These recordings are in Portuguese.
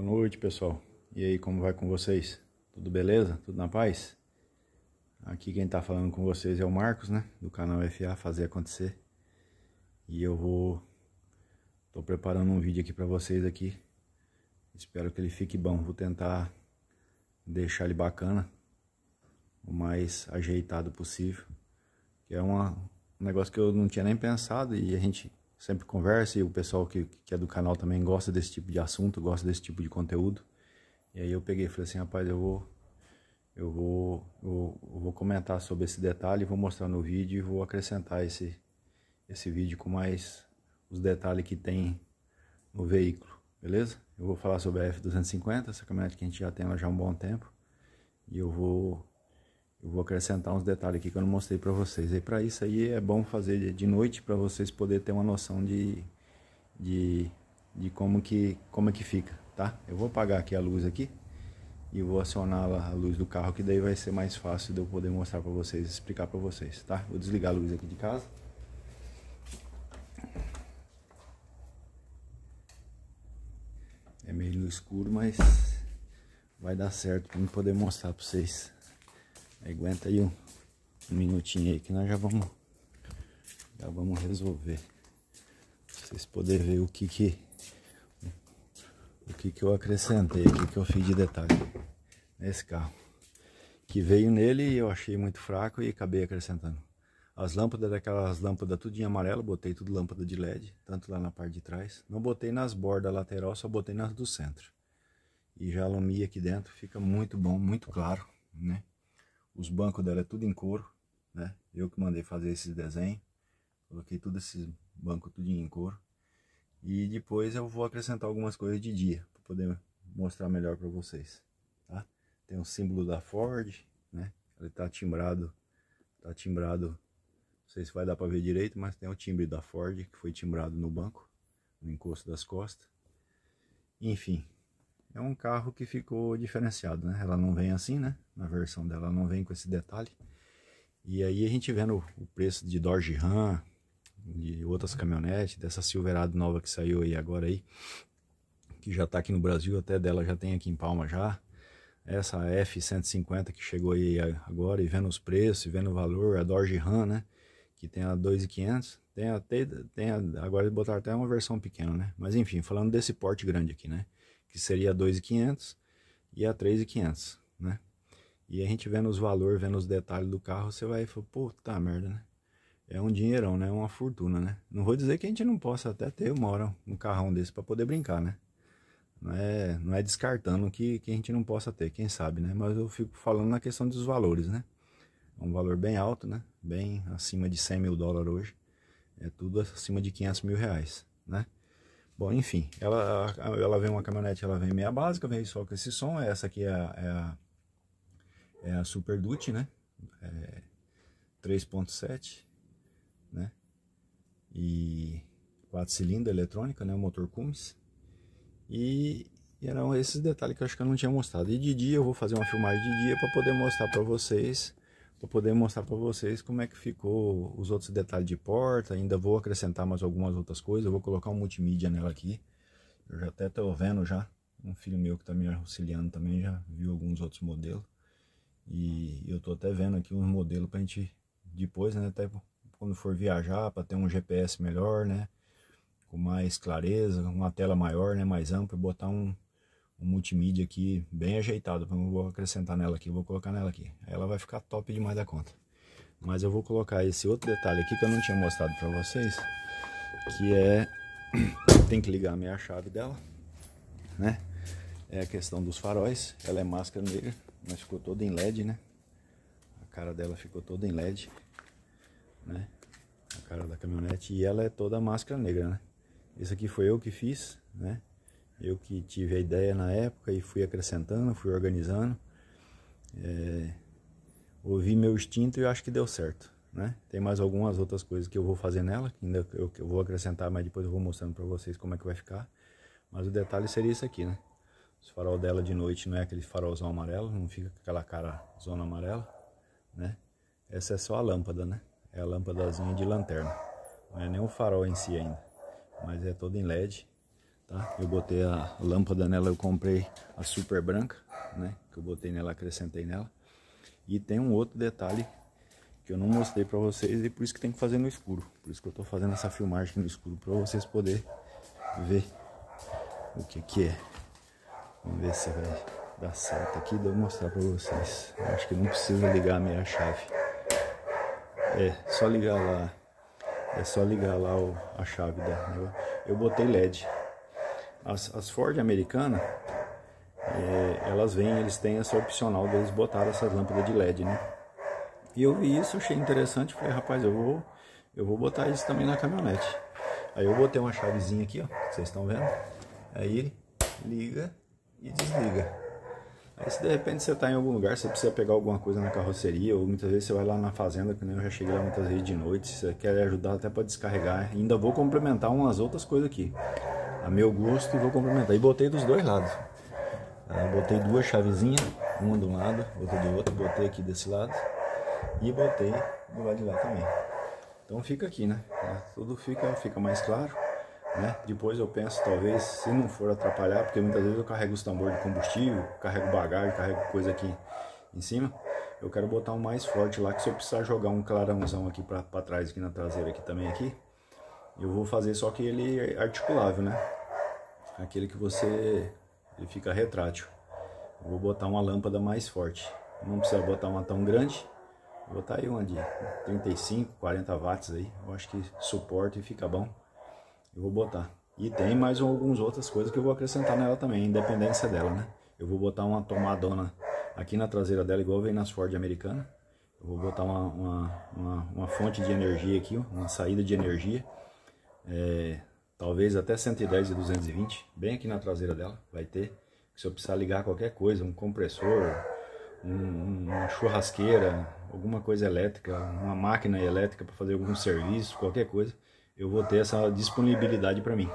Boa noite, pessoal. E aí, como vai com vocês? Tudo beleza? Tudo na paz? Aqui quem tá falando com vocês é o Marcos, né? Do canal FA Fazer Acontecer. E eu vou tô preparando um vídeo aqui para vocês aqui. Espero que ele fique bom. Vou tentar deixar ele bacana, o mais ajeitado possível. Que é uma... um negócio que eu não tinha nem pensado e a gente sempre conversa e o pessoal que, que é do canal também gosta desse tipo de assunto, gosta desse tipo de conteúdo. E aí eu peguei e falei assim, rapaz, eu vou eu vou, eu, eu vou comentar sobre esse detalhe, vou mostrar no vídeo e vou acrescentar esse, esse vídeo com mais os detalhes que tem no veículo, beleza? Eu vou falar sobre a F250, essa caminhonete que a gente já tem já há um bom tempo. E eu vou eu vou acrescentar uns detalhes aqui que eu não mostrei para vocês. E para isso aí é bom fazer de noite para vocês poderem ter uma noção de, de, de como, que, como é que fica, tá? Eu vou apagar aqui a luz aqui e vou acionar a luz do carro que daí vai ser mais fácil de eu poder mostrar para vocês, explicar para vocês, tá? Vou desligar a luz aqui de casa. É meio no escuro, mas vai dar certo para poder mostrar para vocês. Aguenta aí um, um minutinho aí que nós já vamos já vamos resolver. Pra vocês poderem ver o que que o que que eu acrescentei, o que que eu fiz de detalhe nesse carro. Que veio nele e eu achei muito fraco e acabei acrescentando. As lâmpadas daquelas lâmpadas tudo em amarelo, botei tudo lâmpada de LED, tanto lá na parte de trás. Não botei nas bordas lateral, só botei nas do centro. E já alumia aqui dentro, fica muito bom, muito claro, né? Os bancos dela é tudo em couro, né? Eu que mandei fazer esses desenho Coloquei tudo esses bancos tudo em couro. E depois eu vou acrescentar algumas coisas de dia, para poder mostrar melhor para vocês, tá? Tem um símbolo da Ford, né? Ele tá timbrado, tá timbrado, não sei se vai dar para ver direito, mas tem o timbre da Ford que foi timbrado no banco, no encosto das costas. Enfim, é um carro que ficou diferenciado, né? Ela não vem assim, né? Na versão dela não vem com esse detalhe. E aí a gente vendo o preço de Dodge Ram, de outras caminhonetes, dessa Silverado nova que saiu aí agora aí, que já tá aqui no Brasil, até dela já tem aqui em Palma já. Essa F150 que chegou aí agora e vendo os preços, e vendo o valor, a Dodge Ram, né? Que tem a 2.500, tem até, tem a, agora botar até uma versão pequena, né? Mas enfim, falando desse porte grande aqui, né? que seria 2,500, e a 3,500, né? E a gente vendo os valores, vendo os detalhes do carro, você vai e fala, puta merda, né? É um dinheirão, né? É uma fortuna, né? Não vou dizer que a gente não possa até ter uma hora um carrão desse para poder brincar, né? Não é, não é descartando que, que a gente não possa ter, quem sabe, né? Mas eu fico falando na questão dos valores, né? É um valor bem alto, né? Bem acima de 100 mil dólares hoje. É tudo acima de 500 mil reais, né? Bom, enfim, ela, ela vem uma caminhonete, ela vem meia básica, vem só com esse som. Essa aqui é a, é a, é a Super Duty, né? É 3.7, né? E 4 cilindros eletrônica, né? O motor Cummins. E, e eram esses detalhes que eu acho que eu não tinha mostrado. E de dia eu vou fazer uma filmagem de dia para poder mostrar para vocês para poder mostrar para vocês como é que ficou os outros detalhes de porta. Ainda vou acrescentar mais algumas outras coisas. Eu vou colocar um multimídia nela aqui. Eu já até estou vendo já. Um filho meu que está me auxiliando também já viu alguns outros modelos. E eu estou até vendo aqui uns modelos para a gente depois, né? Até quando for viajar, para ter um GPS melhor, né? Com mais clareza, uma tela maior, né? Mais ampla, botar um um multimídia aqui bem ajeitado. Eu não vou acrescentar nela aqui, vou colocar nela aqui. Ela vai ficar top demais da conta. Mas eu vou colocar esse outro detalhe aqui que eu não tinha mostrado para vocês, que é tem que ligar a meia chave dela, né? É a questão dos faróis. Ela é máscara negra, mas ficou toda em LED, né? A cara dela ficou toda em LED, né? A cara da caminhonete e ela é toda máscara negra, né? Isso aqui foi eu que fiz, né? Eu que tive a ideia na época e fui acrescentando, fui organizando. É, ouvi meu instinto e acho que deu certo. Né? Tem mais algumas outras coisas que eu vou fazer nela, que ainda eu, eu vou acrescentar, mas depois eu vou mostrando para vocês como é que vai ficar. Mas o detalhe seria isso aqui, né? Os farol dela de noite não é aquele farolzão amarelo, não fica com aquela cara zona amarela, né? Essa é só a lâmpada, né? É a lâmpadazinha de lanterna. Não é nem o farol em si ainda, mas é todo em LED Tá? Eu botei a lâmpada nela, eu comprei a super branca, né? Que eu botei nela, acrescentei nela. E tem um outro detalhe que eu não mostrei para vocês e por isso que tem que fazer no escuro. Por isso que eu tô fazendo essa filmagem no escuro para vocês poderem ver o que que é. Vamos ver se vai dar certo aqui, devo mostrar para vocês. Eu acho que não precisa ligar a minha chave. É, só ligar lá. É só ligar lá o, a chave da. Eu, eu botei LED, as, as Ford americanas, é, elas vêm, eles têm essa opcional deles botar essas lâmpadas de LED, né? E eu vi isso, achei interessante, falei, rapaz, eu vou, eu vou botar isso também na caminhonete. Aí eu botei uma chavezinha aqui, ó, que vocês estão vendo. Aí ele liga e desliga. Aí se de repente você está em algum lugar, você precisa pegar alguma coisa na carroceria, ou muitas vezes você vai lá na fazenda, que nem eu já cheguei lá muitas vezes de noite, você quer ajudar até para descarregar. Ainda vou complementar umas outras coisas aqui a meu gosto e vou complementar. E botei dos dois lados. Aí ah, botei duas chavezinhas, uma de um lado, outra do outro, botei aqui desse lado e botei do lado de lá também. Então fica aqui, né? Tá? Tudo fica, fica mais claro, né? Depois eu penso, talvez, se não for atrapalhar, porque muitas vezes eu carrego os tambores de combustível, carrego bagagem, carrego coisa aqui em cima. Eu quero botar um mais forte lá, que se eu precisar jogar um clarãozão aqui para trás, aqui na traseira, aqui também, aqui, eu vou fazer só que ele é articulável, né? aquele que você ele fica retrátil. vou botar uma lâmpada mais forte. Não precisa botar uma tão grande. Vou botar aí uma de 35, 40 watts aí. Eu acho que suporta e fica bom. Eu vou botar. E tem mais algumas outras coisas que eu vou acrescentar nela também, independência dela, né? Eu vou botar uma tomadona aqui na traseira dela, igual vem nas Ford americana. Eu vou botar uma, uma, uma, uma fonte de energia aqui, uma saída de energia. É, talvez até 110 e 220, bem aqui na traseira dela, vai ter. Se eu precisar ligar qualquer coisa, um compressor, um, uma churrasqueira, alguma coisa elétrica, uma máquina elétrica para fazer algum serviço, qualquer coisa, eu vou ter essa disponibilidade para mim.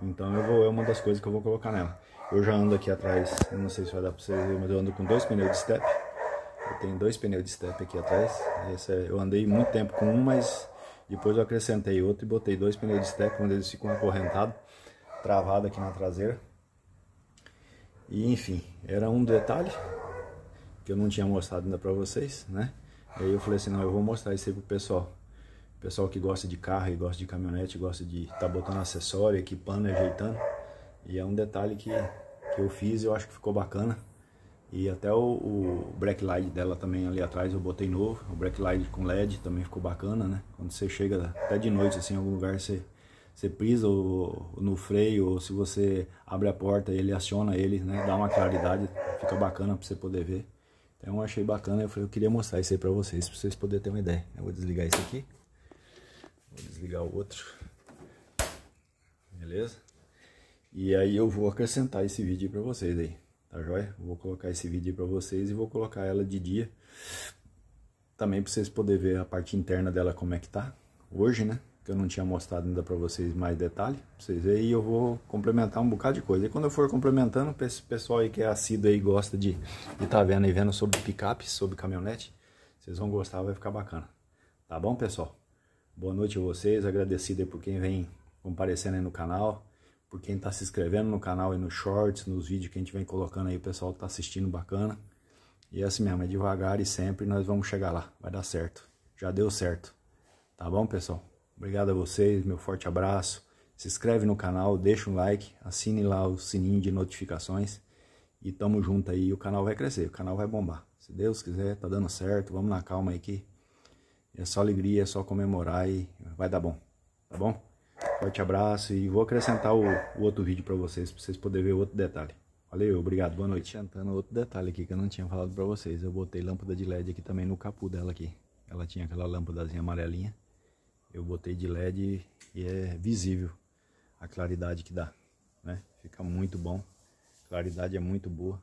Então eu vou, é uma das coisas que eu vou colocar nela. Eu já ando aqui atrás, não sei se vai dar para vocês verem, mas eu ando com dois pneus de step. Eu tenho dois pneus de step aqui atrás. Esse é, eu andei muito tempo com um, mas depois eu acrescentei outro e botei dois pneus de esteca, onde eles ficam acorrentados, travado aqui na traseira. E enfim, era um detalhe que eu não tinha mostrado ainda para vocês, né? E aí eu falei assim, não, eu vou mostrar isso aí pro pessoal. O pessoal que gosta de carro e gosta de caminhonete, gosta de estar tá botando acessório, equipando, ajeitando. E é um detalhe que, que eu fiz e eu acho que ficou bacana. E até o, o backlight dela também ali atrás eu botei novo. O backlight com LED também ficou bacana, né? Quando você chega até de noite assim, em algum lugar, você, você pisa o, no freio ou se você abre a porta ele aciona ele, né? Dá uma claridade, fica bacana para você poder ver. Então eu achei bacana, eu falei, eu queria mostrar isso aí para vocês, para vocês poderem ter uma ideia. Eu vou desligar isso aqui. Vou desligar o outro. Beleza? E aí eu vou acrescentar esse vídeo para vocês aí tá joia? Vou colocar esse vídeo aí pra vocês e vou colocar ela de dia também pra vocês poderem ver a parte interna dela como é que tá hoje, né? Que eu não tinha mostrado ainda pra vocês mais detalhe, pra vocês verem, e eu vou complementar um bocado de coisa. E quando eu for complementando, esse pessoal aí que é assíduo aí gosta de estar tá vendo e vendo sobre picape, sobre caminhonete, vocês vão gostar, vai ficar bacana. Tá bom, pessoal? Boa noite a vocês, agradecido por quem vem comparecendo aí no canal por quem está se inscrevendo no canal e nos shorts, nos vídeos que a gente vem colocando aí, o pessoal que está assistindo bacana. E é assim mesmo, é devagar e sempre nós vamos chegar lá, vai dar certo. Já deu certo. Tá bom, pessoal? Obrigado a vocês, meu forte abraço. Se inscreve no canal, deixa um like, assine lá o sininho de notificações e tamo junto aí, o canal vai crescer, o canal vai bombar. Se Deus quiser, tá dando certo, vamos na calma aí que é só alegria, é só comemorar e vai dar bom, tá bom? Forte abraço e vou acrescentar o, o outro vídeo para vocês, para vocês poderem ver outro detalhe. Valeu, obrigado, boa noite. Tentando outro detalhe aqui que eu não tinha falado para vocês. Eu botei lâmpada de LED aqui também no capu dela aqui. Ela tinha aquela lâmpadazinha amarelinha. Eu botei de LED e é visível a claridade que dá, né? Fica muito bom. A claridade é muito boa.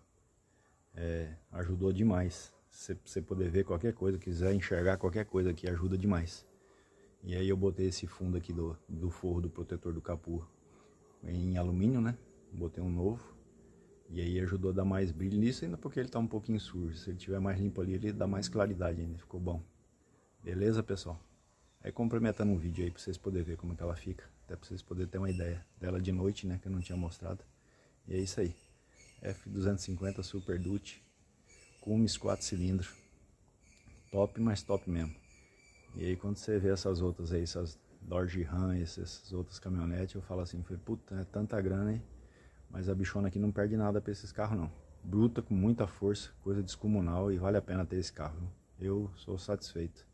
É, ajudou demais. Você poder ver qualquer coisa, quiser enxergar qualquer coisa aqui, ajuda demais. E aí eu botei esse fundo aqui do, do forro do protetor do capô em alumínio, né? Botei um novo. E aí ajudou a dar mais brilho nisso, ainda porque ele tá um pouquinho sujo. Se ele tiver mais limpo ali, ele dá mais claridade ainda. Ficou bom. Beleza, pessoal? Aí complementando um vídeo aí pra vocês poderem ver como que ela fica. Até pra vocês poderem ter uma ideia dela de noite, né? Que eu não tinha mostrado. E é isso aí. F250 Super Duty. Cumes 4 cilindros. Top, mas top mesmo. E aí quando você vê essas outras aí, essas Dodge Ram, essas outras caminhonetes, eu falo assim, puta, é tanta grana, hein? Mas a bichona aqui não perde nada pra esses carros não. Bruta, com muita força, coisa descomunal e vale a pena ter esse carro. Eu sou satisfeito.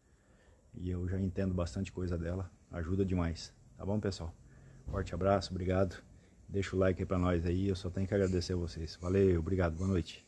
E eu já entendo bastante coisa dela, ajuda demais. Tá bom, pessoal? Forte abraço, obrigado. Deixa o like aí pra nós aí, eu só tenho que agradecer a vocês. Valeu, obrigado, boa noite.